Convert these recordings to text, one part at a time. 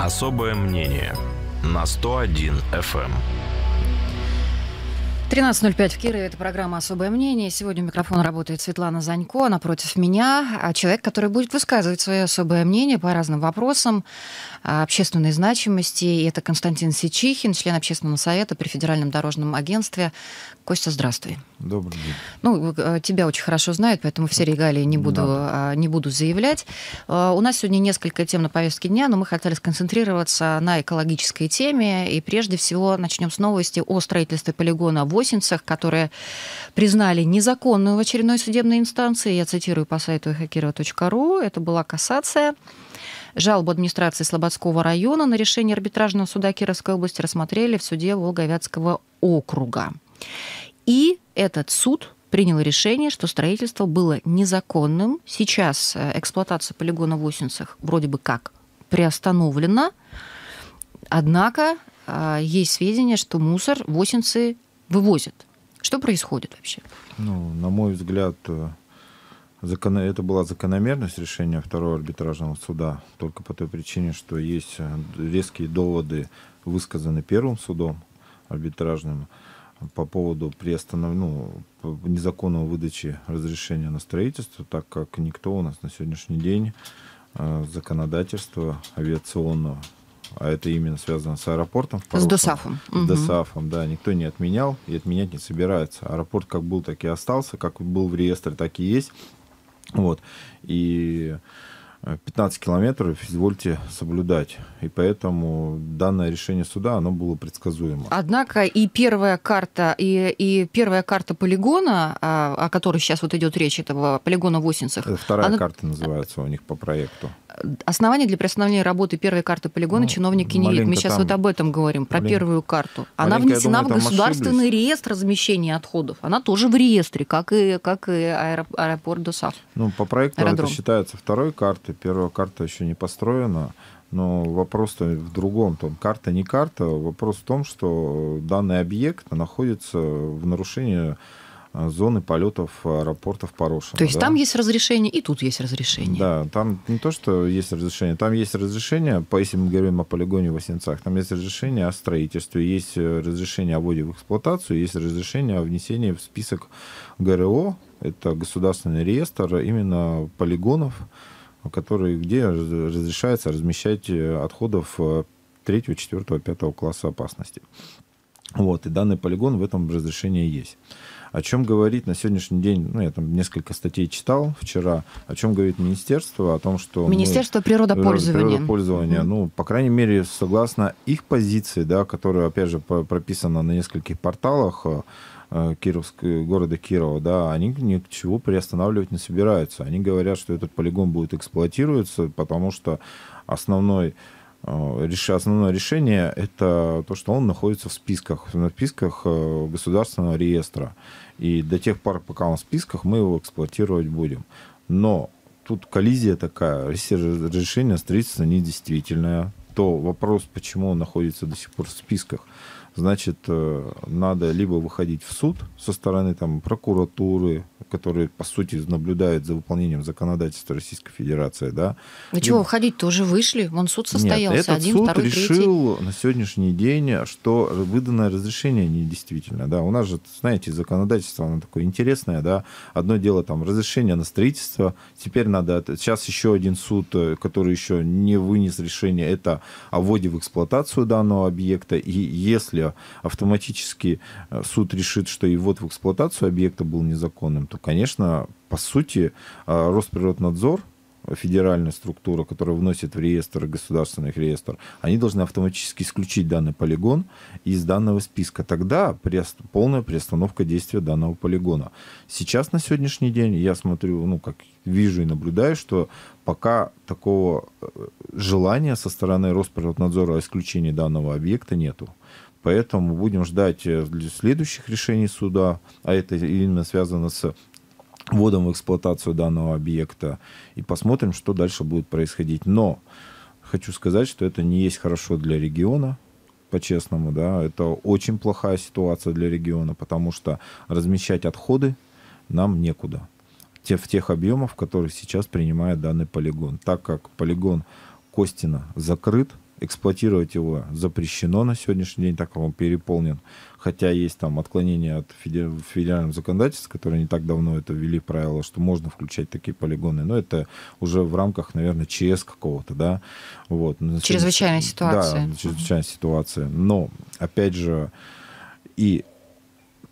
Особое мнение на 101 FM. 13.05 в Кирове. Это программа «Особое мнение». Сегодня микрофон работает Светлана Занько. Она против меня. А, человек, который будет высказывать свое особое мнение по разным вопросам общественной значимости. И это Константин Сечихин, член общественного совета при Федеральном дорожном агентстве. Костя, здравствуй. Добрый день. Ну, э, тебя очень хорошо знают, поэтому все регалии не буду, да. А, не буду заявлять. Э, у нас сегодня несколько тем на повестке дня, но мы хотели сконцентрироваться на экологической теме. И прежде всего начнем с новости о строительстве полигона в Осинцах, которое признали незаконную в очередной судебной инстанции. Я цитирую по сайту хакирова.ру. Это была кассация. Жалобу администрации Слободского района на решение арбитражного суда Кировской области рассмотрели в суде Волговятского округа. И этот суд принял решение, что строительство было незаконным. Сейчас э, эксплуатация полигона в Осинцах вроде бы как приостановлена. Однако э, есть сведения, что мусор в Осинцы вывозят. Что происходит вообще? Ну, на мой взгляд, э, это была закономерность решения второго арбитражного суда, только по той причине, что есть резкие доводы, высказаны первым судом арбитражным, по поводу приостанов... ну, незаконного выдачи разрешения на строительство, так как никто у нас на сегодняшний день э, законодательство авиационного, а это именно связано с аэропортом. С ДОСАФом. С ДОСАФом, да, никто не отменял и отменять не собирается. Аэропорт как был, так и остался, как был в реестре, так и есть. Вот. И 15 километров, извольте соблюдать. И поэтому данное решение суда, оно было предсказуемо. Однако и первая карта, и, и первая карта полигона, а, о которой сейчас вот идет речь, этого полигона в Осинцах. Э, вторая она... карта называется у них по проекту. Основание для приостановления работы первой карты полигона ну, чиновники не видят. Мы сейчас там... вот об этом говорим, про маленько, первую карту. Она внесена думаю, в государственный ошиблись. реестр размещения отходов. Она тоже в реестре, как и, как и аэропорт Досав. Ну, по проекту Аэродром. это считается второй картой. Первая карта еще не построена. Но вопрос-то в другом. Там, карта не карта. Вопрос в том, что данный объект находится в нарушении Э, зоны полетов аэропортов Порошина. То есть да? там есть разрешение, и тут есть разрешение. Да, там не то, что есть разрешение, там есть разрешение, если мы говорим о полигоне в Осенцах, там есть разрешение о строительстве, есть э, разрешение о вводе в эксплуатацию, есть разрешение о внесении в список ГРО, это государственный реестр именно полигонов, которые, где разрешается размещать э, отходов 3, 4, 5 класса опасности. Вот, и данный полигон в этом разрешении есть о чем говорит на сегодняшний день, ну, я там несколько статей читал вчера, о чем говорит министерство, о том, что... Министерство мы, природопользования. Природопользования, mm-hmm. ну, по крайней мере, согласно их позиции, да, которая, опять же, прописана на нескольких порталах, э, Кировск, э, города Кирова, да, они ничего приостанавливать не собираются. Они говорят, что этот полигон будет эксплуатироваться, потому что основной Э, основное решение – это то, что он находится в списках, в списках э, государственного реестра. И до тех пор, пока он в списках, мы его эксплуатировать будем. Но тут коллизия такая, если разрешение строительства недействительное, то вопрос, почему он находится до сих пор в списках – значит, э, надо либо выходить в суд со стороны там, прокуратуры, которые, по сути, наблюдают за выполнением законодательства Российской Федерации. Да. Вы чего, выходить Тоже вышли? Вон суд состоялся, Нет, этот один, суд второй, решил третий. на сегодняшний день, что выданное разрешение недействительно. Да. У нас же, знаете, законодательство, оно такое интересное. Да. Одно дело там разрешение на строительство, теперь надо... Сейчас еще один суд, э, который еще не вынес решение, это о вводе в эксплуатацию данного объекта. И если автоматически э, суд решит, что и ввод в эксплуатацию объекта был незаконным, то, конечно, по сути, э, Росприроднадзор федеральная структура, которая вносит в реестр государственных реестр, они должны автоматически исключить данный полигон из данного списка. Тогда полная приостановка действия данного полигона. Сейчас на сегодняшний день я смотрю, ну, как вижу и наблюдаю, что пока такого э, желания со стороны Росприроднадзора о исключении данного объекта нету. Поэтому будем ждать э, следующих решений суда, а это именно связано с вводом в эксплуатацию данного объекта и посмотрим, что дальше будет происходить. Но хочу сказать, что это не есть хорошо для региона, по-честному, да, это очень плохая ситуация для региона, потому что размещать отходы нам некуда те, в тех объемах, в которых сейчас принимает данный полигон. Так как полигон Костина закрыт, эксплуатировать его запрещено на сегодняшний день, так как он переполнен. Хотя есть там отклонение от федерального законодательства, которое не так давно это ввели правило, что можно включать такие полигоны. Но это уже в рамках, наверное, ЧС какого-то, да. Вот. Чрезвычайная ситуация. Да, чрезвычайная ситуация. Но, опять же, и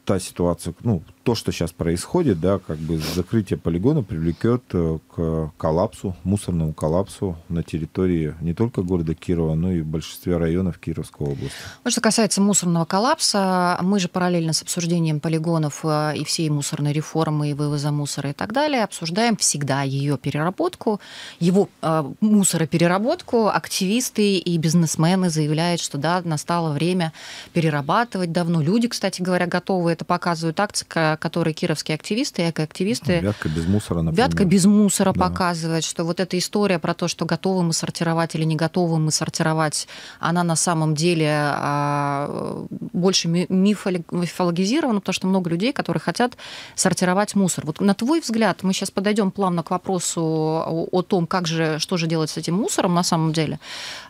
та ситуация, ну, то, что сейчас происходит, да, как бы закрытие полигона привлекет э, к коллапсу, мусорному коллапсу на территории не только города Кирова, но и в большинстве районов Кировской области. Вот ну, что касается мусорного коллапса, мы же параллельно с обсуждением полигонов э, и всей мусорной реформы, и вывоза мусора и так далее, обсуждаем всегда ее переработку, его э, мусоропереработку. Активисты и бизнесмены заявляют, что да, настало время перерабатывать давно. Люди, кстати говоря, готовы, это показывают акции, который кировские активисты, экоактивисты... Ну, Вятка без мусора, например. Вятка без мусора да. показывает, что вот эта история про то, что готовы мы сортировать или не готовы мы сортировать, она на самом деле а, больше ми- мифологизирована, потому что много людей, которые хотят сортировать мусор. Вот на твой взгляд, мы сейчас подойдем плавно к вопросу о, о том, как же, что же делать с этим мусором на самом деле.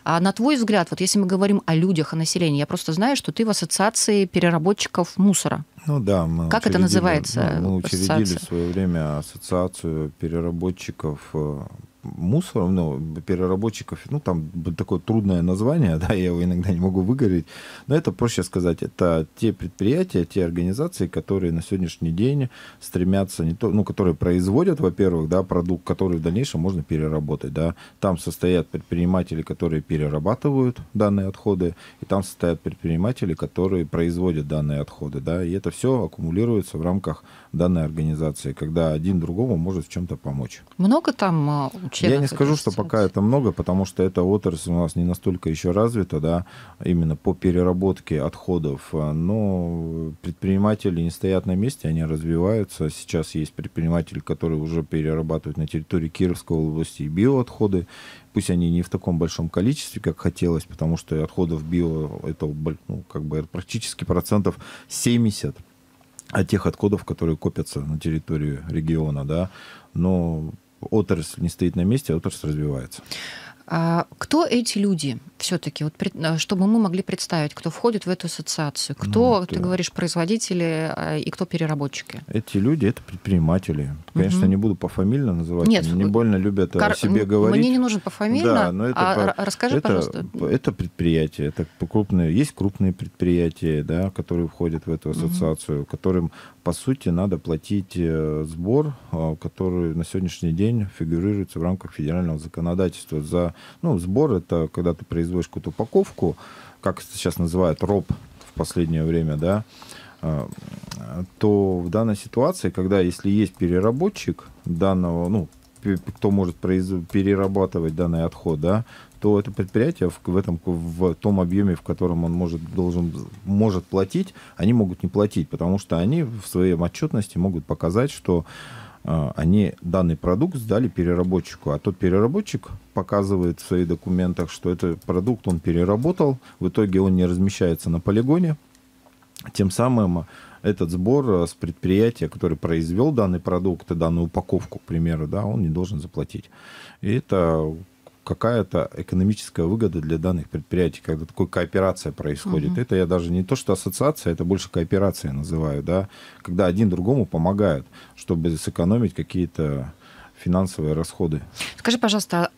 А на твой взгляд, вот если мы говорим о людях, о населении, я просто знаю, что ты в ассоциации переработчиков мусора. Ну да. Мы как это называется? Мы учредили в свое время ассоциацию переработчиков э, мусором, ну, переработчиков, ну, там такое трудное название, да, я его иногда не могу выговорить, но это проще сказать, это те предприятия, те организации, которые на сегодняшний день стремятся, не то, ну, которые производят, во-первых, да, продукт, который в дальнейшем можно переработать, да, там состоят предприниматели, которые перерабатывают данные отходы, и там состоят предприниматели, которые производят данные отходы, да, и это все аккумулируется в рамках данной организации, когда один другому может в чем-то помочь. Много там э, членов. Я не скажу, что пока это много, потому что эта отрасль у нас не настолько еще развита, да, именно по переработке отходов. Но предприниматели не стоят на месте, они развиваются. Сейчас есть предприниматели, которые уже перерабатывают на территории Кировской области биоотходы. Пусть они не в таком большом количестве, как хотелось, потому что отходов био это ну, как бы практически процентов 70 от тех отходов, которые копятся на территории региона, да, но отрасль не стоит на месте, отрасль развивается. А кто эти люди все-таки, вот, э, чтобы мы могли представить, кто входит в эту ассоциацию? Ну, кто, ну, ты да. Э, говоришь, производители э, и кто переработчики? Эти люди это предприниматели. Конечно, угу. не буду пофамильно называть, Нет, не больно любят Кар... о себе говорить. Мне не нужен пофамильно, да, но это а по... расскажи, это, пожалуйста. Это предприятие, это крупные, есть крупные предприятия, да, которые входят в эту ассоциацию, угу. которым, по сути, надо платить сбор, который на сегодняшний день фигурируется в рамках федерального законодательства за ну, сбор — это когда ты производишь какую-то упаковку, как сейчас называют, роб в последнее время, да, э, то в данной ситуации, когда если есть переработчик данного, ну, кто может произ... перерабатывать данный отход, да, то это предприятие в, в этом в том объеме, в котором он может должен может платить, они могут не платить, потому что они в своей отчетности могут показать, что а, они данный продукт сдали переработчику, а тот переработчик показывает в своих документах, что этот продукт он переработал, в итоге он не размещается на полигоне, тем самым этот сбор э, с предприятия, который произвел данный продукт и данную упаковку, к примеру, да, он не должен заплатить. И это какая-то экономическая выгода для данных предприятий, когда такая кооперация происходит. Угу. Это я даже не то, что ассоциация, это больше кооперация называю, да, когда один другому помогает, чтобы сэкономить какие-то финансовые расходы. Скажи, пожалуйста, а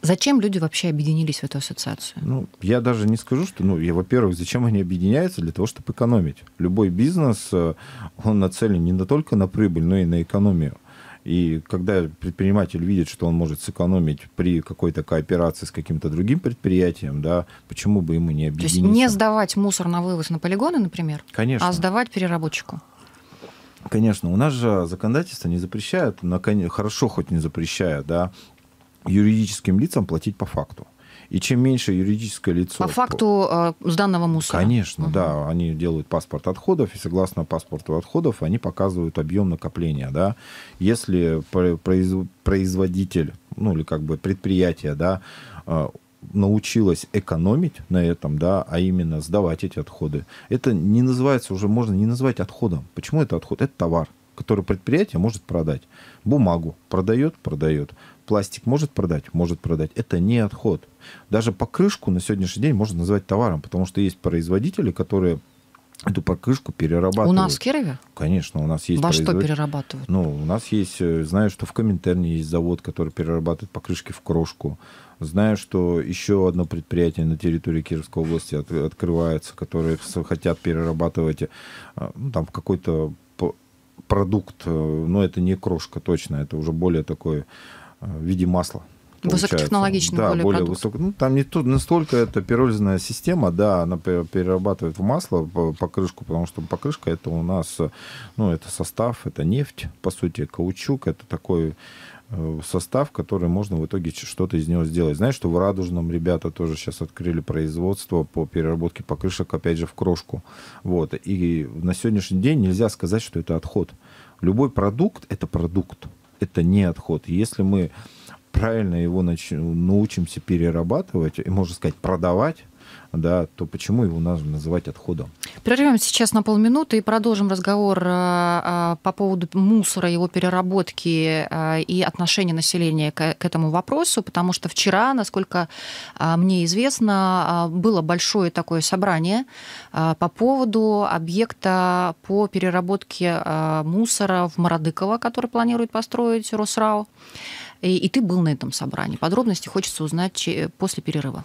Зачем люди вообще объединились в эту ассоциацию? Ну, я даже не скажу, что, ну, я, во-первых, зачем они объединяются? Для того, чтобы экономить. Любой бизнес, э, он нацелен не только на прибыль, но и на экономию. И когда предприниматель видит, что он может сэкономить при какой-то кооперации с каким-то другим предприятием, да, почему бы ему не объединиться? То есть не сдавать мусор на вывоз на полигоны, например, а Конечно. а сдавать переработчику? Конечно, у нас же законодательство не запрещает, хорошо хоть не запрещает, да, юридическим лицам платить по факту. И чем меньше юридическое лицо... По факту э, сданного мусора. Конечно, угу. да. Они делают паспорт отходов, и согласно паспорту отходов они показывают объем накопления. Да? Если производитель, ну или как бы предприятие, да, э, научилась экономить на этом, да, а именно сдавать эти отходы. Это не называется уже, можно не назвать отходом. Почему это отход? Это товар, который предприятие может продать. Бумагу продает, продает пластик может продать? Может продать. Это не отход. Даже покрышку на сегодняшний день можно назвать товаром, потому что есть производители, которые эту покрышку перерабатывают. У нас в Кирове? Конечно, у нас есть... Во производ... что перерабатывают? Ну, у нас есть... Э, знаю, что в Коминтерне есть завод, который перерабатывает покрышки в крошку. Знаю, что еще одно предприятие на территории Кировской области от, открывается, которые хотят перерабатывать э, ну, там какой-то продукт, э, но это не крошка точно, это уже более такой Э, в виде масла. Получается. да, более, более высоко. Ну, там не тут настолько это пиролизная система, да, она перерабатывает в масло покрышку, потому что покрышка это у нас, ну, это состав, это нефть, по сути, каучук, это такой э, состав, который можно в итоге что-то из него сделать. Знаешь, что в Радужном ребята тоже сейчас открыли производство по переработке покрышек, опять же, в крошку. Вот. И на сегодняшний день нельзя сказать, что это отход. Любой продукт – это продукт это не отход. Если мы правильно его нач... научимся перерабатывать и, можно сказать, продавать, да, то почему его надо называть отходом? Прервем сейчас на полминуты и продолжим разговор э, э, по поводу мусора, его переработки э, и отношения населения к этому вопросу, потому что вчера, насколько мне известно, было большое такое собрание по поводу объекта по переработке мусора в Мородыково, который планирует построить Росрау. И, и ты был на этом собрании. Подробности хочется узнать после перерыва.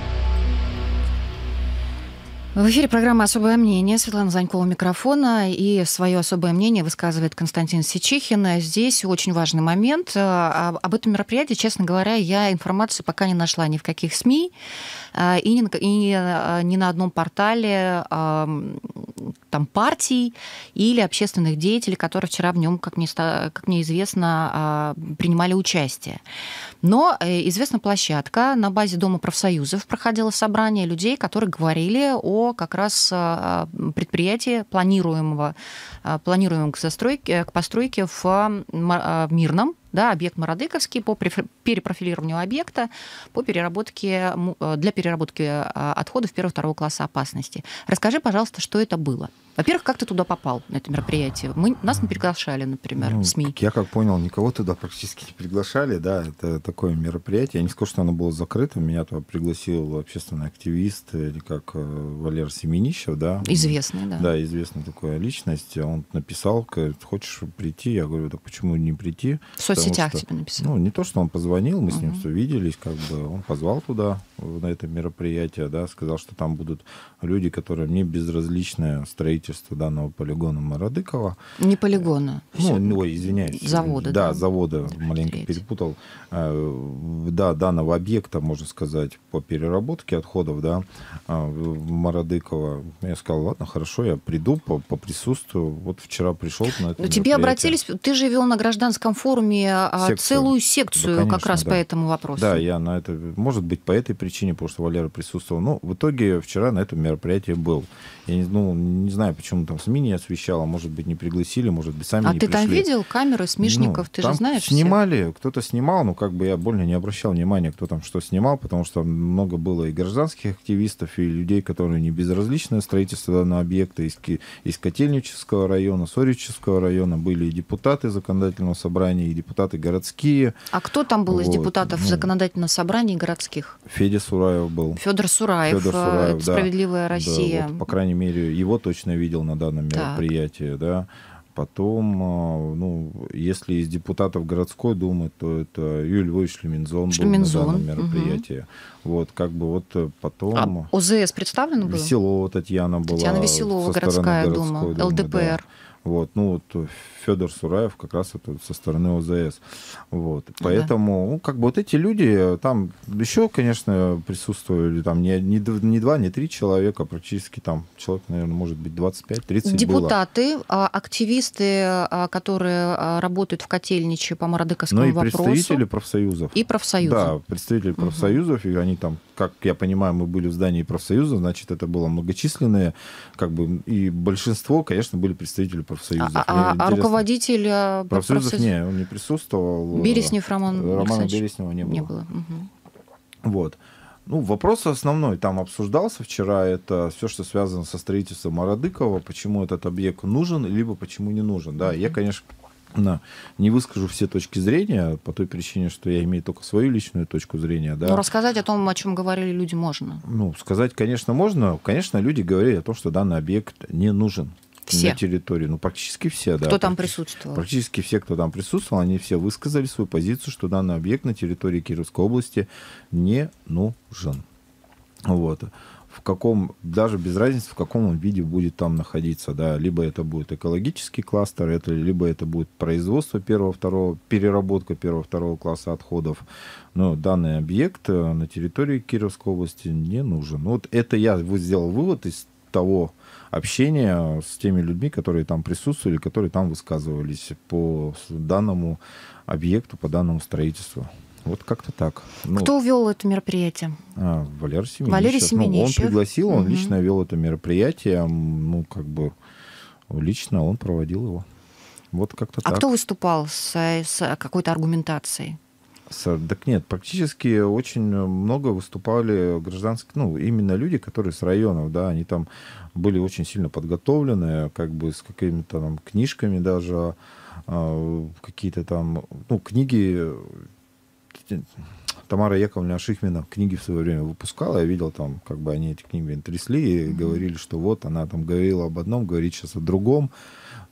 В эфире программа «Особое мнение». Светлана Занькова микрофона. И свое особое мнение высказывает Константин Сичихин. Здесь очень важный момент. А, об этом мероприятии, честно говоря, я информацию пока не нашла ни в каких СМИ, а, и ни, и а, ни на одном портале там, партий или общественных деятелей, которые вчера в нем, как мне, как мне известно, принимали участие. Но э, известна площадка. На базе Дома профсоюзов проходило собрание людей, которые говорили о по как раз э, предприятию планируемого, э, планируемого к, застройке, к постройке в а, Мирном, да, объект Мародыковский по перепрофилированию объекта, по переработке, э, для переработки э, отходов первого-второго класса опасности. Расскажи, пожалуйста, что это было? Во-первых, как ты туда попал, на это мероприятие? Мы, нас не приглашали, например, ну, СМИ. Я как понял, никого туда практически не приглашали, да, это такое мероприятие. Я не скажу, что оно было закрыто, меня туда пригласил общественный активист, или как э, Валер Семенищев, да. Известный, да. Да, известная такая личность. Он написал, говорит, хочешь прийти? Я говорю, да почему не прийти? В соцсетях что, тебе написал? Ну, не то, что он позвонил, мы uh-huh. с ним все виделись, как бы он позвал туда, на это мероприятие, да, сказал, что там будут люди, которые мне безразличное строительство данного полигона Мародыкова. Не полигона. Э, ну, ну ой, извиняюсь. Завода. Да, да? завода, маленько треть. перепутал. Э, да, данного объекта, можно сказать, по переработке отходов, да, э, Мародыкова. Я сказал, ладно, хорошо, я приду, поприсутствую. Вот вчера пришел на это Но ну, тебе обратились, ты же вел на гражданском форуме Э, секцию. целую секцию да, конечно, как раз да. по этому вопросу. Да, я на это, может быть, по этой причине, потому что Валера присутствовал. Но ну, в итоге вчера на этом мероприятии был. Я не, ну, не знаю, почему там СМИ не освещало, может быть, не пригласили, может быть, сами а не ты там видел камеры ну, смешников, ну, ты же знаешь снимали, всех. кто-то снимал, но как бы я больно не обращал внимания, кто там что снимал, потому что много было и гражданских активистов, и людей, которые не безразличны строительство данного объекта, из, из Котельнического района, Сорического района, были и депутаты законодательного собрания, и депутаты депутаты городские. А кто там был вот. из депутатов ну, законодательного собрания городских? Федя Сураев был. Федор Сураев, Федор э, Сураев «Справедливая да, Россия». Да, вот, по крайней мере, его точно видел на данном так. мероприятии. Да. Потом, э, ну, если из депутатов городской думы, то это Юрий Львович Шлемензон, Шлемензон. был на данном мероприятии. Угу. Вот, как бы вот э, потом... А ОЗС представлен был? Веселова Татьяна была. Татьяна Веселова, городская дума, ЛДПР. Да. Вот, ну вот э, Федор Сураев как раз это со стороны ОЗС. Вот, ну поэтому, ну, как бы вот эти люди, э, там еще, конечно, присутствовали там не, не, не два, не три человека, практически там человек, наверное, может быть 25-30 Депутаты, было. А, активисты, а, которые а, работают в котельниче по Мародыковскому ну, и вопросу. представители профсоюзов. И профсоюзы. Да, представители профсоюзов, и они там как я понимаю, мы были в здании профсоюза, значит, это было многочисленное, как бы, и большинство, конечно, были представители профсоюза. А, а, а руководитель э, профсоюзов? Профсоюз... Не, он не присутствовал. Береснев Роман Романа Береснева не было. Не было. Угу. Вот. Ну, вопрос основной там обсуждался вчера. Это все, что связано со строительством Мародыкова, почему этот объект нужен, либо почему не нужен. Да, я, конечно, да. Не выскажу все точки зрения по той причине, что я имею только свою личную точку зрения. Да. Но рассказать о том, о чем говорили люди, можно. Ну, сказать, конечно, можно. Конечно, люди говорили о том, что данный объект не нужен все. на территории. Ну, практически все, да. Кто там присутствовал? Практически все, кто там присутствовал, они все высказали свою позицию, что данный объект на территории Кировской области не нужен. Вот в каком, даже без разницы, в каком он виде будет там находиться, да, либо это будет экологический кластер, это, либо это будет производство первого, второго, переработка первого, второго класса отходов, но данный объект э, на территории Кировской области не нужен. Вот это я сделал вывод из того общения с теми людьми, которые там присутствовали, которые там высказывались по данному объекту, по данному строительству. Вот как-то так. Ну, Кто вел это мероприятие? А, Валерий Семенищев. Валерий Семенищев. Ну, он пригласил, он угу. лично вел это мероприятие. Ну, как бы лично он проводил его. Вот как-то а так. А кто выступал с, с какой-то аргументацией? С, так нет, практически очень много выступали гражданские, ну, именно люди, которые с районов, да, они там были очень сильно подготовлены, как бы с какими-то там книжками даже, а, какие-то там, ну, книги Тамара Яковлевна Шихмина книги в свое время выпускала. Я видел там, как бы они эти книги трясли и mm-hmm. говорили, что вот она там говорила об одном, говорит сейчас о другом.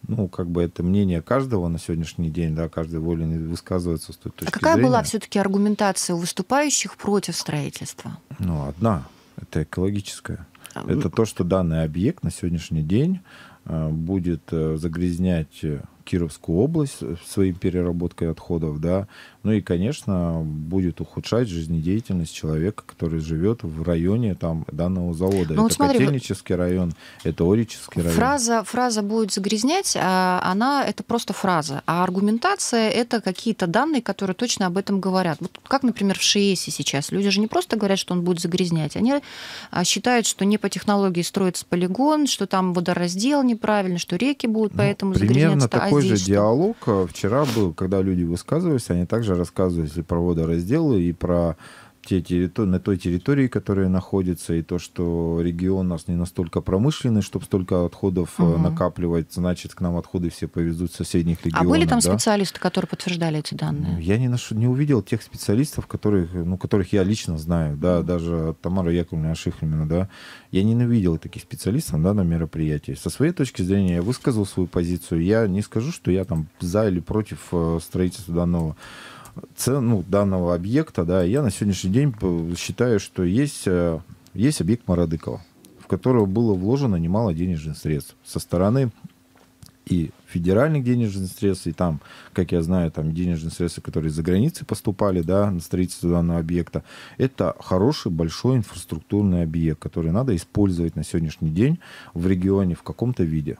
Ну, как бы это мнение каждого на сегодняшний день, да, каждый волен высказывается с той а точки А какая зрения. была все-таки аргументация у выступающих против строительства? Ну, одна. Это экологическая. Mm-hmm. Это ну, то, что данный объект на сегодняшний день а, будет э, загрязнять Кировскую область э, своей переработкой отходов, да, ну и, конечно, будет ухудшать жизнедеятельность человека, который живет в районе там, данного завода. Ну, это смотри, Котельнический район, это Орический район. Фраза, фраза будет загрязнять, а она это просто фраза. А аргументация это какие-то данные, которые точно об этом говорят. Вот как, например, в ШИЭСе сейчас. Люди же не просто говорят, что он будет загрязнять. Они а, считают, что не по технологии строится полигон, что там водораздел неправильно, что реки будут ну, поэтому ну, примерно загрязняться. Примерно а такой а же что? диалог а, вчера был, когда люди высказывались, они также также рассказываю, если про водоразделы и про те территории, на той территории, которая находится, и то, что регион у нас не настолько промышленный, чтобы столько отходов угу. накапливать, значит, к нам отходы все повезут с соседних регионов. А были там да? специалисты, которые подтверждали эти данные? я не, наш... не увидел тех специалистов, которых, ну, которых я лично знаю, да, даже Тамара Яковлевна Ашихлина, да, я не увидел таких специалистов, да, на мероприятии. Со своей точки зрения я высказал свою позицию, я не скажу, что я там за или против э, строительства данного цен, ну, данного объекта, да, я на сегодняшний день считаю, что есть, э, есть объект Мародыкова, в которого было вложено немало денежных средств со стороны и федеральных денежных средств, и там, как я знаю, там денежные средства, которые за границей поступали, да, на строительство данного объекта, это хороший большой инфраструктурный объект, который надо использовать на сегодняшний день в регионе в каком-то виде.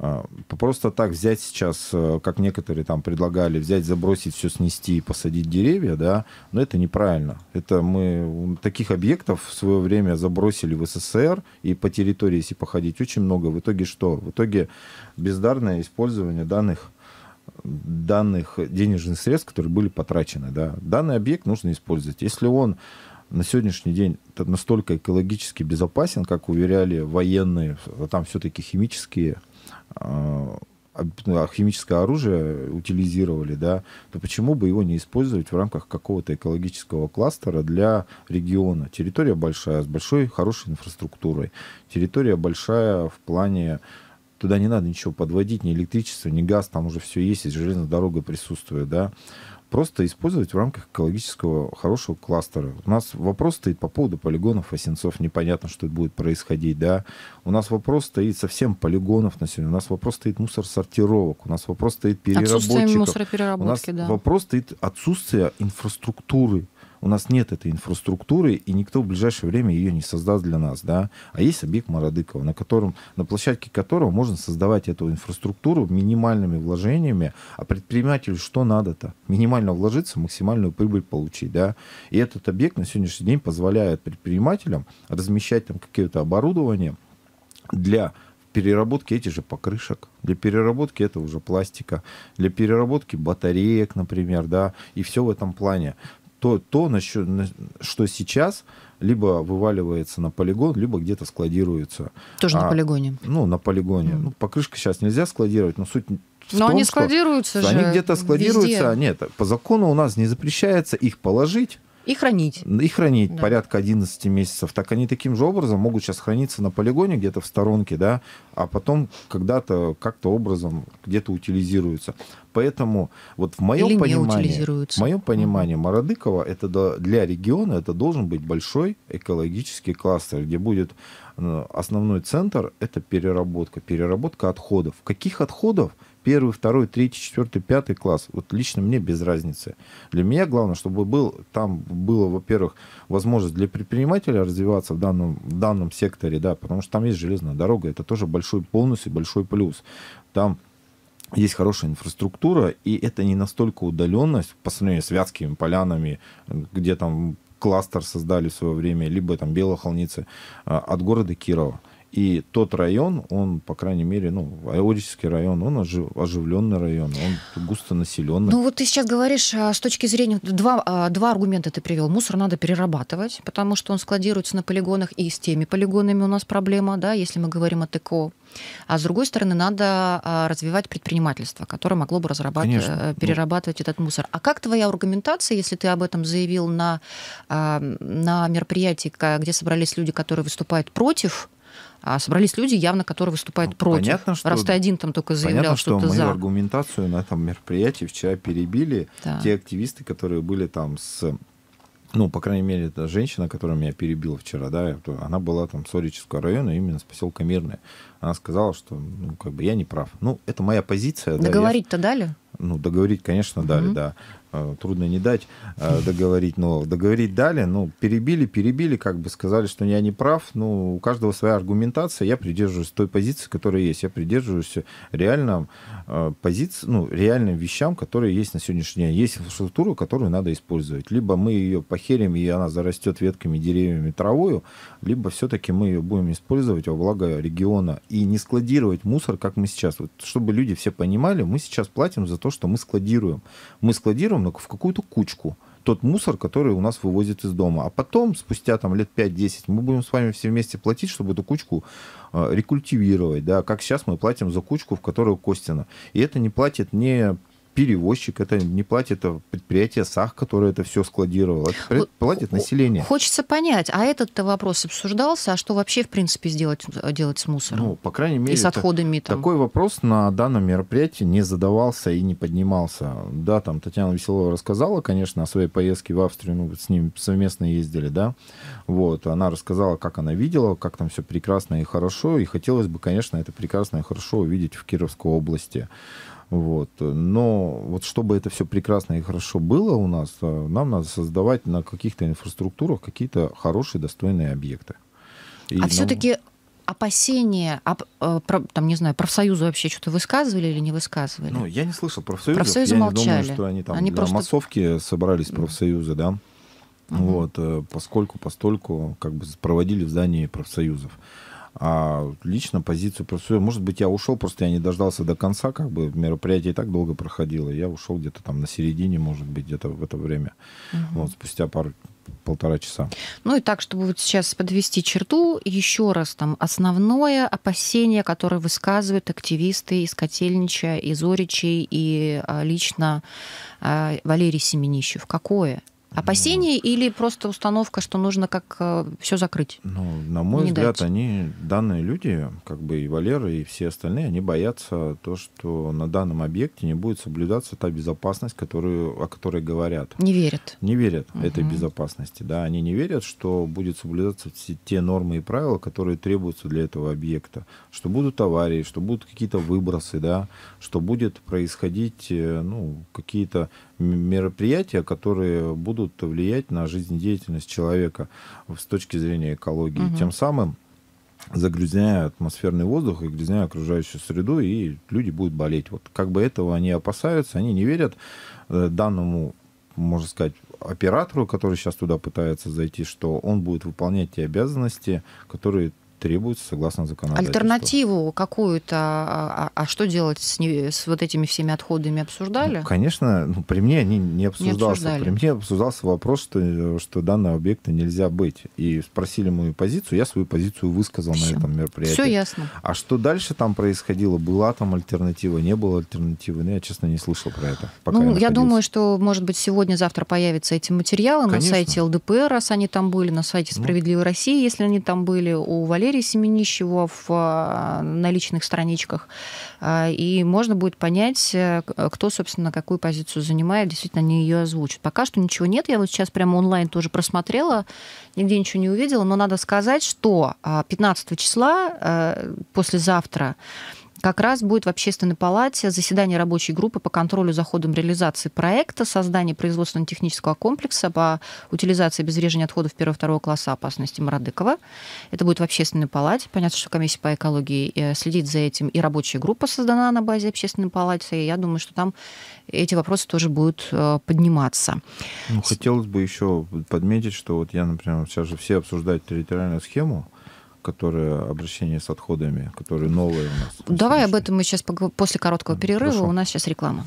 А, просто так взять сейчас, э, как некоторые там предлагали, взять, забросить, все снести и посадить деревья, да, но ну, это неправильно. Это мы таких объектов в свое время забросили в СССР, и по территории, если походить, очень много. В итоге что? В итоге бездарное использование данных данных денежных средств, которые были потрачены. Да. Данный объект нужно использовать. Если он на сегодняшний день настолько экологически безопасен, как уверяли военные, а там все-таки химические а, ну, а химическое оружие утилизировали, да, то почему бы его не использовать в рамках какого-то экологического кластера для региона? Территория большая, с большой хорошей инфраструктурой. Территория большая в плане туда не надо ничего подводить, ни электричество, ни газ, там уже все есть, и железная дорога присутствует, да просто использовать в рамках экологического хорошего кластера. У нас вопрос стоит по поводу полигонов Осенцов, непонятно, что будет происходить, да. У нас вопрос стоит совсем полигонов на сегодня, у нас вопрос стоит мусор-сортировок, у нас вопрос стоит переработчиков. Отсутствие мусоропереработки, у нас да. вопрос стоит отсутствие инфраструктуры у нас нет этой инфраструктуры, и никто в ближайшее время ее не создаст для нас, да. А есть объект Мародыкова, на котором, на площадке которого можно создавать эту инфраструктуру минимальными вложениями, а предпринимателю что надо-то? Минимально вложиться, максимальную прибыль получить, да. И этот объект на сегодняшний день позволяет предпринимателям размещать там какие-то оборудования для переработки этих же покрышек, для переработки этого уже пластика, для переработки батареек, например, да, и все в этом плане то, то на что, на, что сейчас либо вываливается на полигон, либо где-то складируется. Тоже а, на полигоне. Ну, на полигоне. Mm. Ну, покрышка сейчас нельзя складировать, но суть но том, они складируются что, же. Они где-то складируются. Везде. А нет, по закону у нас не запрещается их положить и хранить. И хранить да. порядка 11 месяцев. Так они таким же образом могут сейчас храниться на полигоне где-то в сторонке, да, а потом когда-то как-то образом где-то утилизируются. Поэтому вот в моем Или понимании, в моем понимании Мародыкова это для региона это должен быть большой экологический кластер, где будет э, основной центр это переработка, переработка отходов. Каких отходов? первый, второй, третий, четвертый, пятый класс, вот лично мне без разницы. Для меня главное, чтобы был, там было, во-первых, возможность для предпринимателя развиваться в данном, в данном секторе, да, потому что там есть железная дорога, это тоже большой бонус и большой плюс. Там есть хорошая инфраструктура, и это не настолько удаленность по сравнению с Вятскими полянами, где там кластер создали в свое время, либо там Белохолницы, а, от города Кирова. И тот район, он, по крайней мере, ну, Аорический район, он ожив, оживленный район, он густо населенный. Ну вот ты сейчас говоришь а, с точки зрения... Два, а, два аргумента ты привел. Мусор надо перерабатывать, потому что он складируется на полигонах, и с теми полигонами у нас проблема, да, если мы говорим о ТКО. А с другой стороны, надо а, развивать предпринимательство, которое могло бы разрабатывать, э, ну. перерабатывать ну... этот мусор. А как твоя аргументация, если ты об этом заявил на, на мероприятии, где собрались люди, которые выступают против а собрались люди, явно, которые выступают ну, против. Понятно, что... Раз ты один там только заявлял, понятно, что, что ты мою за. аргументацию на этом мероприятии вчера перебили да. те активисты, которые были там с... Ну, по крайней мере, эта женщина, которая меня перебила вчера, да, она была там с Орического района, именно с поселка Мирное. Она сказала, что, ну, как бы я не прав. Ну, это моя позиция. Договорить-то да, я... дали? Ну, договорить, конечно, угу. дали, да. Э, трудно не дать э, договорить, но договорить дали, но ну, перебили, перебили, как бы сказали, что я не прав, но ну, у каждого своя аргументация, я придерживаюсь той позиции, которая есть, я придерживаюсь реальным э, позиции, ну, реальным вещам, которые есть на сегодняшний день. Есть инфраструктура, которую надо использовать. Либо мы ее похерим, и она зарастет ветками, деревьями, травою, либо все-таки мы ее будем использовать во благо региона и не складировать мусор, как мы сейчас. Вот, чтобы люди все понимали, мы сейчас платим за то, что мы складируем. Мы складируем но ну, в какую-то кучку тот мусор, который у нас вывозит из дома. А потом, спустя там, лет 5-10, мы будем с вами все вместе платить, чтобы эту кучку э, рекультивировать. Да? Как сейчас мы платим за кучку, в которую Костина. И это не платит не перевозчик это не платит, а предприятие САХ, которое это все складировало. Это платит население. Хочется понять, а этот-то вопрос обсуждался, а что вообще, в принципе, сделать, делать с мусором? Ну, по крайней мере, и с отходами это, там. такой вопрос на данном мероприятии не задавался и не поднимался. Да, там Татьяна Веселова рассказала, конечно, о своей поездке в Австрию, ну, с ним совместно ездили, да, вот, она рассказала, как она видела, как там все прекрасно и хорошо, и хотелось бы, конечно, это прекрасно и хорошо увидеть в Кировской области. Вот. Но вот чтобы это все прекрасно и хорошо было у нас, э, нам надо создавать на каких-то инфраструктурах какие-то хорошие, достойные объекты. И а нам... все-таки опасения, об, э, там, не знаю, профсоюзы вообще что-то высказывали или не высказывали? Ну, я не слышал профсоюзов. Профсоюзы я молчали. не думаю, что они там они для просто... массовки собрались, профсоюзы, да. Угу. Вот, э, поскольку, постольку как бы проводили в здании профсоюзов а лично позицию профсоюза. Может быть, я ушел, просто я не дождался до конца, как бы мероприятие и так долго проходило. Я ушел где-то там на середине, может быть, где-то в это время. Угу. Вот, спустя пару полтора часа. Ну и так, чтобы вот сейчас подвести черту, еще раз там основное опасение, которое высказывают активисты из Котельнича, из Оричей и а, лично а, Валерий Семенищев. Какое? Опасения ну, или просто установка, что нужно как э, все закрыть? Ну, на мой не взгляд, дать. они данные люди, как бы и Валера, и все остальные, они боятся то, что на данном объекте не будет соблюдаться та безопасность, которую, о которой говорят. Не верят. Не верят угу. этой безопасности. Да, они не верят, что будет соблюдаться все те нормы и правила, которые требуются для этого объекта, что будут аварии, что будут какие-то выбросы, да, что будет происходить, э, ну, какие-то мероприятия, которые будут влиять на жизнедеятельность человека с точки зрения экологии. Угу. Тем самым загрязняя атмосферный воздух и грязняя окружающую среду, и люди будут болеть. Вот как бы этого они опасаются, они не верят э, данному, можно сказать, оператору, который сейчас туда пытается зайти, что он будет выполнять те обязанности, которые требуется согласно законодательству. Альтернативу какую-то, а, а, а что делать с, не, с вот этими всеми отходами обсуждали? Ну, конечно, ну, при мне не, не обсуждался. Не при мне обсуждался вопрос, что, что данного объекта нельзя быть. И спросили мою позицию, я свою позицию высказал Все. на этом мероприятии. Все ясно. А что дальше там происходило? Была там альтернатива, не было альтернативы? Ну, я, честно, не слышал про это. Пока ну, я, я думаю, что, может быть, сегодня-завтра появятся эти материалы конечно. на сайте ЛДПР, раз они там были, на сайте ну. «Справедливой ну. России», если они там были, у Валерия Валерия Семенищева в, а, на личных страничках. А, и можно будет понять, э, кто, собственно, какую позицию занимает, действительно, они ее озвучат. Пока что ничего нет. Я вот сейчас прямо онлайн тоже просмотрела, нигде ничего не увидела, но надо сказать, что 15 а, числа э, послезавтра как раз будет в Общественной палате заседание рабочей группы по контролю за ходом реализации проекта создания производственно-технического комплекса по утилизации и отходов первого-второго класса опасности Мородыкова. Это будет в Общественной палате. Понятно, что комиссия по экологии э, следит за этим, и рабочая группа создана на базе Общественной палаты. И я думаю, что там эти вопросы тоже будут э, подниматься. Ну, хотелось бы еще подметить, что вот я, например, сейчас же все обсуждают территориальную схему, которые обращение с отходами, которые новые у нас. Ну, давай об этом мы сейчас после короткого перерыва. Хорошо. У нас сейчас реклама.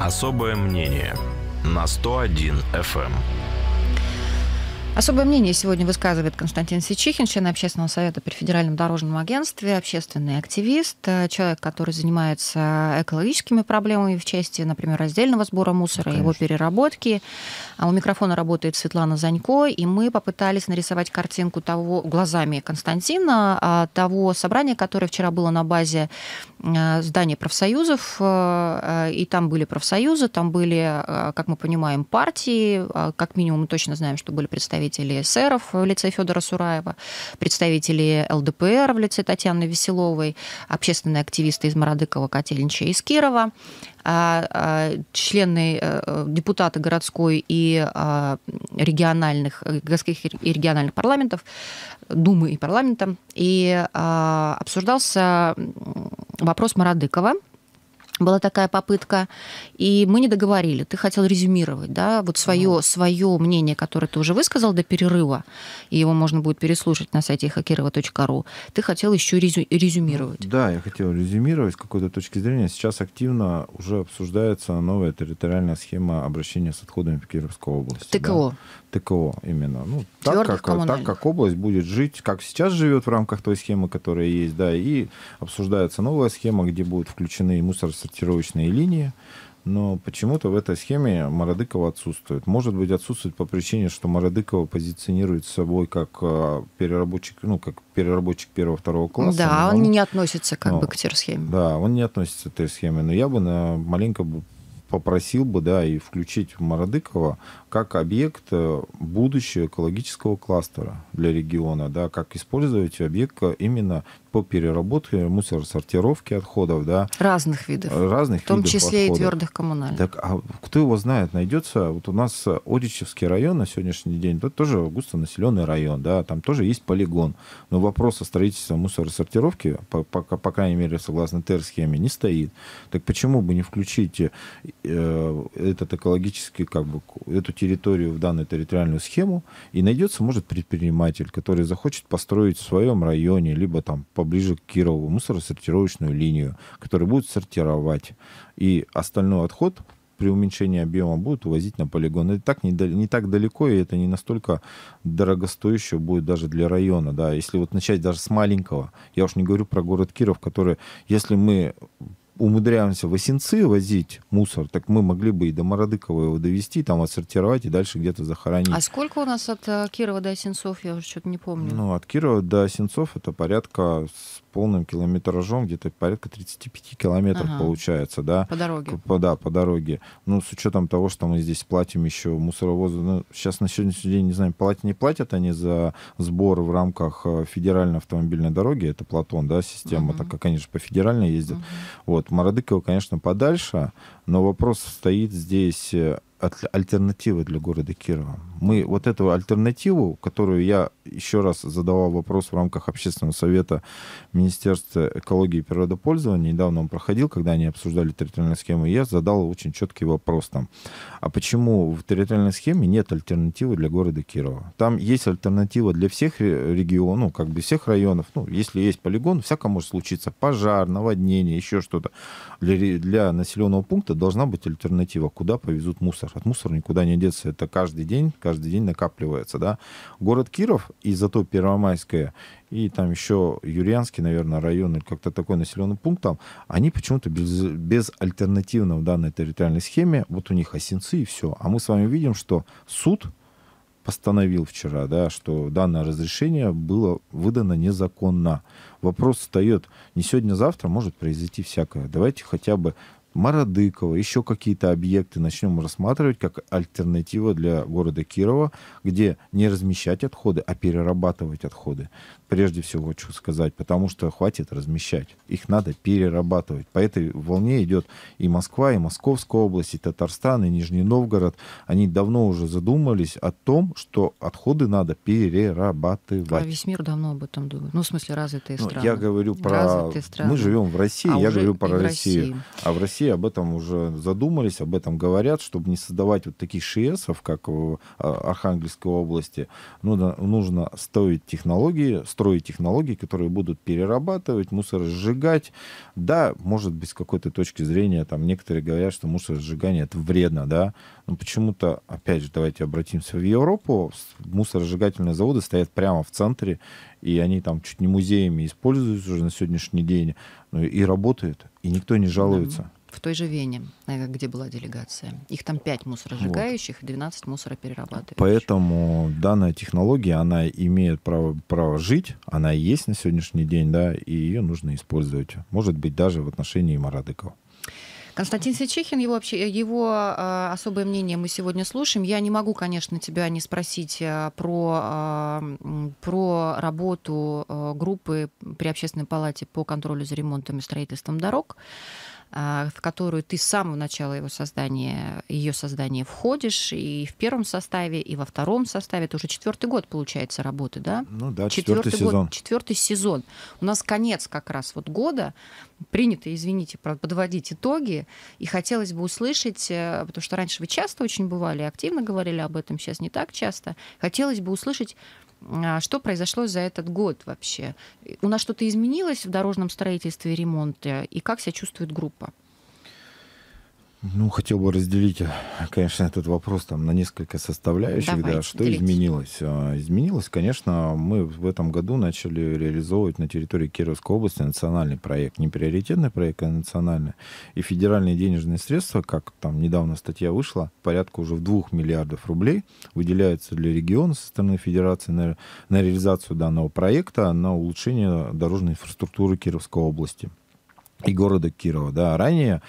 Особое мнение на 101 FM. Особое мнение сегодня высказывает Константин Сечихин, член Общественного совета при Федеральном дорожном агентстве, общественный активист, э, человек, который занимается экологическими проблемами в части, например, раздельного сбора мусора, и его переработки. А у микрофона работает Светлана Занько, и мы попытались нарисовать картинку того глазами Константина, а, того собрания, которое вчера было на базе э, здания профсоюзов, э, и там были профсоюзы, там были, как мы понимаем, партии, как минимум мы точно знаем, что были представители представители эсеров в лице Федора Сураева, представители ЛДПР в лице Татьяны Веселовой, общественные активисты из Мародыкова, Котельнича и Скирова, а, а, члены, э, депутаты городской и а, региональных, э, городских и региональных парламентов, Думы и парламента, и обсуждался вопрос Мародыкова – была такая попытка, и мы не договорили. Ты хотел резюмировать, да, вот свое, свое мнение, которое ты уже высказал до перерыва, и его можно будет переслушать на сайте хакерова.ру. Ты хотел еще резю- резюмировать. Да, я хотел резюмировать с какой-то точки зрения. Сейчас активно уже обсуждается новая территориальная схема обращения с отходами в Кировской области. ТКО. Да? ТКО именно. Ну, так, как, так как область будет жить, как сейчас живет в рамках той схемы, которая есть, да, и обсуждается новая схема, где будут включены мусоросортировочные линии, но почему-то в этой схеме Мародыкова отсутствует. Может быть, отсутствует по причине, что Мародыкова позиционирует собой как э, переработчик, ну, как переработчик первого-второго класса. Да, он, он не относится как ну, бы к терсхеме. Да, он не относится к схеме. но я бы на, маленько бы попросил бы, да, и включить Мородыкова как объект э, будущего экологического кластера для региона, да, как использовать объект э, именно по переработке мусоросортировке отходов. Да, разных видов. Разных В том видов числе отходов. и твердых коммунальных. Так, а кто его знает, найдется. Вот у нас Одичевский район на сегодняшний день, это тоже густонаселенный район, да, там тоже есть полигон. Но вопрос о строительстве мусоросортировки, по, по, по крайней мере, согласно ТЭР-схеме, не стоит. Так почему бы не включить э, этот экологический, как бы, эту территорию в данную территориальную схему, и найдется, может, предприниматель, который захочет построить в своем районе, либо там по поближе к Кирову мусоросортировочную ну, линию, которая будет сортировать. И остальной отход при уменьшении объема будут увозить на полигон. Это так не, не так далеко, и это не настолько дорогостоящее будет даже для района. Да. Если вот начать даже с маленького, я уж не говорю про город Киров, который, если мы умудряемся в Осинцы возить мусор, так мы могли бы и до Мородыкова его довести, там отсортировать и дальше где-то захоронить. А сколько у нас от э, Кирова до Осинцов? Я уже что-то не помню. Ну, от Кирова до Осинцов это порядка полным километражом где-то порядка 35 километров ага. получается, да? По дороге. По, да, по дороге. Ну, с учетом того, что мы здесь платим еще мусоровозу, ну, сейчас на сегодняшний день, не знаю, платят, не платят они за сбор в рамках э, федеральной автомобильной дороги, это Платон, да, система, угу. так как они же по федеральной ездят. Угу. Вот, Мародыково, конечно, подальше, но вопрос стоит здесь э, альтернатива для города Кирова. Мы вот эту альтернативу, которую я еще раз задавал вопрос в рамках общественного совета Министерства экологии и природопользования, недавно он проходил, когда они обсуждали территориальную схему, я задал очень четкий вопрос там. А почему в территориальной схеме нет альтернативы для города Кирова? Там есть альтернатива для всех регионов, ну, как бы всех районов. Ну, если есть полигон, всяко может случиться пожар, наводнение, еще что-то. Для, для населенного пункта должна быть альтернатива, куда повезут мусор. От мусора никуда не деться. Это каждый день, каждый день накапливается. Да? Город Киров и зато Первомайское, и там еще Юрианский наверное, район или как-то такой населенный пункт там, они почему-то без, без альтернативно в данной территориальной схеме, вот у них осенцы и все. А мы с вами видим, что суд постановил вчера, да, что данное разрешение было выдано незаконно. Вопрос встает не сегодня, завтра, может произойти всякое. Давайте хотя бы Мародыкова, еще какие-то объекты начнем рассматривать как альтернатива для города Кирова, где не размещать отходы, а перерабатывать отходы прежде всего хочу сказать, потому что хватит размещать. Их надо перерабатывать. По этой волне идет и Москва, и Московская область, и Татарстан, и Нижний Новгород. Они давно уже задумались о том, что отходы надо перерабатывать. А весь мир давно об этом думает. Ну, в смысле, развитые ну, страны. Ну, я говорю про... Мы живем в России, а я говорю про Россию. России. А в России об этом уже задумались, об этом говорят, чтобы не создавать вот таких ШИЭСов, как в а, Архангельской области. Ну, нужно стоить технологии, стоить строить технологии, которые будут перерабатывать, мусор, сжигать, Да, может быть, с какой-то точки зрения, там некоторые говорят, что мусор сжигание это вредно, да, но почему-то, опять же, давайте обратимся в Европу, мусоросжигательные заводы стоят прямо в центре, и они там чуть не музеями используются уже на сегодняшний день, ну, и работают, и никто не жалуется в той же Вене, э, где была делегация. Их там 5 мусоросжигающих вот. и 12 мусороперерабатывающих. Поэтому данная технология, она имеет право, право жить, она и есть на сегодняшний день, да, и ее нужно использовать. Может быть, даже в отношении Марадыкова. Константин Сечихин, его, вообще, э, его э, особое мнение мы сегодня слушаем. Я не могу, конечно, тебя не спросить э, про, э, про работу э, группы при Общественной палате по контролю за ремонтом и строительством дорог. А, в которую ты с самого начала его создания, ее создания входишь и в первом составе, и во втором составе. Это уже четвертый год, получается, работы, да? Ну да, четвертый, четвертый год, сезон. Четвертый сезон. У нас конец как раз вот года. Принято, извините, подводить итоги. И хотелось бы услышать, э, потому что раньше вы часто очень бывали, активно говорили об этом, сейчас не так часто. Хотелось бы услышать, а, что произошло за этот год вообще? У нас что-то изменилось в дорожном строительстве и ремонте? И как себя чувствует группа? Ну, хотел бы разделить, э, конечно, этот вопрос там на несколько составляющих. Давайте, да, что делитесь. изменилось? Э, изменилось, конечно, мы в этом году начали реализовывать на территории Кировской области национальный проект. Не приоритетный проект, а национальный. И федеральные денежные средства, как там недавно статья вышла, порядка уже в 2 миллиардов рублей выделяются для региона со стороны федерации на, на реализацию данного проекта, на улучшение дорожной инфраструктуры Кировской области и города Кирова. Да. Ранее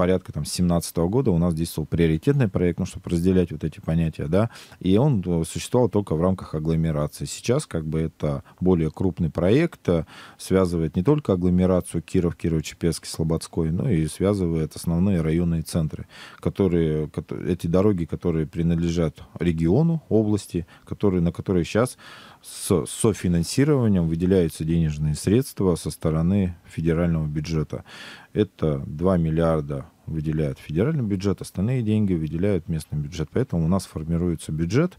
порядка там 17 года у нас действовал приоритетный проект, ну, чтобы разделять вот эти понятия, да, и он э, существовал только в рамках агломерации. Сейчас как бы это более крупный проект, э, связывает не только агломерацию Киров, Кирово-Чепецкий, Слободской, но и связывает основные районные центры, которые, которые эти дороги, которые принадлежат региону, области, которые, на которые сейчас с софинансированием выделяются денежные средства со стороны федерального бюджета. Это 2 миллиарда выделяет федеральный бюджет, остальные деньги выделяют местный бюджет. Поэтому у нас формируется бюджет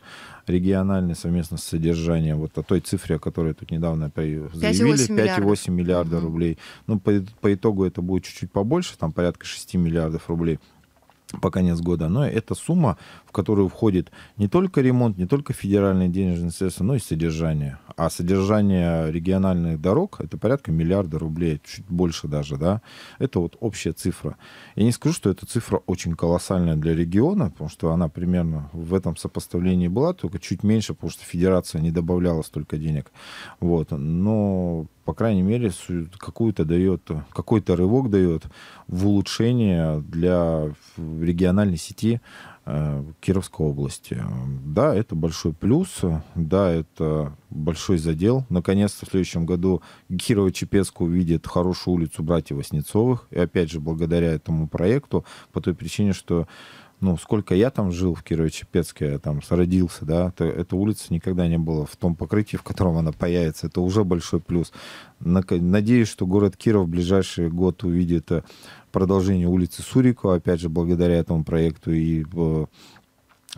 региональный совместно с содержанием вот о той цифре, о которой тут недавно заявили, 5,8 миллиарда, миллиарда угу. рублей. Ну, по, по итогу это будет чуть-чуть побольше, там порядка 6 миллиардов рублей по конец года, но это сумма, в которую входит не только ремонт, не только федеральные денежные средства, но и содержание. А содержание региональных дорог это порядка миллиарда рублей, чуть больше даже, да. Это вот общая цифра. Я не скажу, что эта цифра очень колоссальная для региона, потому что она примерно в этом сопоставлении была, только чуть меньше, потому что федерация не добавляла столько денег. Вот. Но по крайней мере, какую-то дает, какой-то рывок дает в улучшение для региональной сети э, Кировской области. Да, это большой плюс, да, это большой задел. Наконец-то в следующем году Кирово-Чепецк увидит хорошую улицу братьев Воснецовых. И опять же, благодаря этому проекту, по той причине, что ну, сколько я там жил в Кирово-Чепецке, там родился, да, то эта улица никогда не была в том покрытии, в котором она появится. Это уже большой плюс. Надеюсь, что город Киров в ближайший год увидит э, продолжение улицы Сурикова, опять же, благодаря этому проекту и э,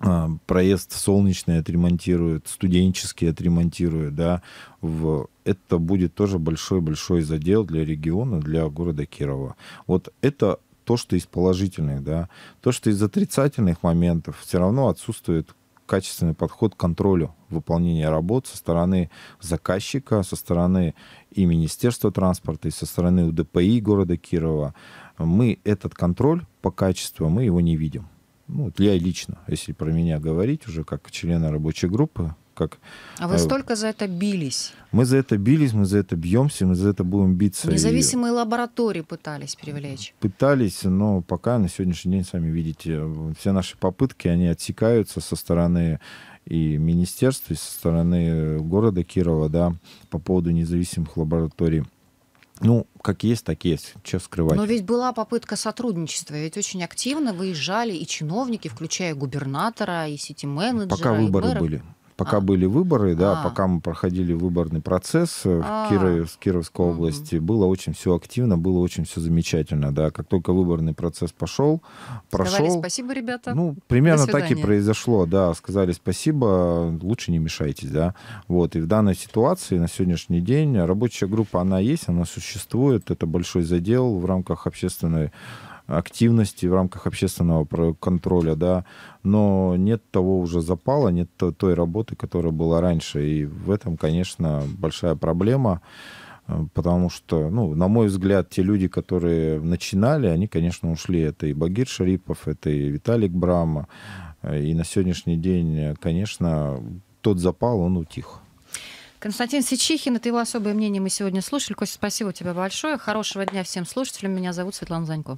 э, проезд солнечный отремонтируют, студенческий отремонтируют, да, в, это будет тоже большой-большой задел для региона, для города Кирова. Вот это то, что из положительных, да, то, что из отрицательных моментов, все равно отсутствует качественный подход к контролю выполнения работ со стороны заказчика, со стороны и Министерства транспорта, и со стороны УДПИ города Кирова. Мы этот контроль по качеству, мы его не видим. Ну, я лично, если про меня говорить уже как члена рабочей группы, как... А вы э, столько за это бились? Мы за это бились, мы за это бьемся, мы за это будем биться. Независимые и... лаборатории пытались привлечь. Пытались, но пока на сегодняшний день, сами видите, все наши попытки, они отсекаются со стороны и министерства, и со стороны города Кирова, да, по поводу независимых лабораторий. Ну, как есть, так есть. Че скрывать? Но ведь была попытка сотрудничества. Ведь очень активно выезжали и чиновники, включая губернатора, и сити-менеджера, Пока выборы и были. Пока а. были выборы, да, а. пока мы проходили выборный процесс э, а. в Киров, Кировской области, было очень все активно, было очень все замечательно, да. Как только выборный процесс пошел, прошел... Сказали спасибо, ребята. Ну, примерно так и произошло, да. Сказали спасибо, лучше не мешайтесь, да. Вот, и в данной ситуации на сегодняшний день рабочая группа, она есть, она существует, это большой задел в рамках общественной активности в рамках общественного контроля, да, но нет того уже запала, нет той работы, которая была раньше. И в этом, конечно, большая проблема э, потому что, ну, на мой взгляд, те люди, которые начинали, они, конечно, ушли. Это и Багир Шарипов, это и Виталик Брама. Э, и на сегодняшний день, конечно, тот запал, он утих. Константин Сечихин, это его особое мнение мы сегодня слушали. Костя, спасибо тебе большое. Хорошего дня всем слушателям. Меня зовут Светлана Занько.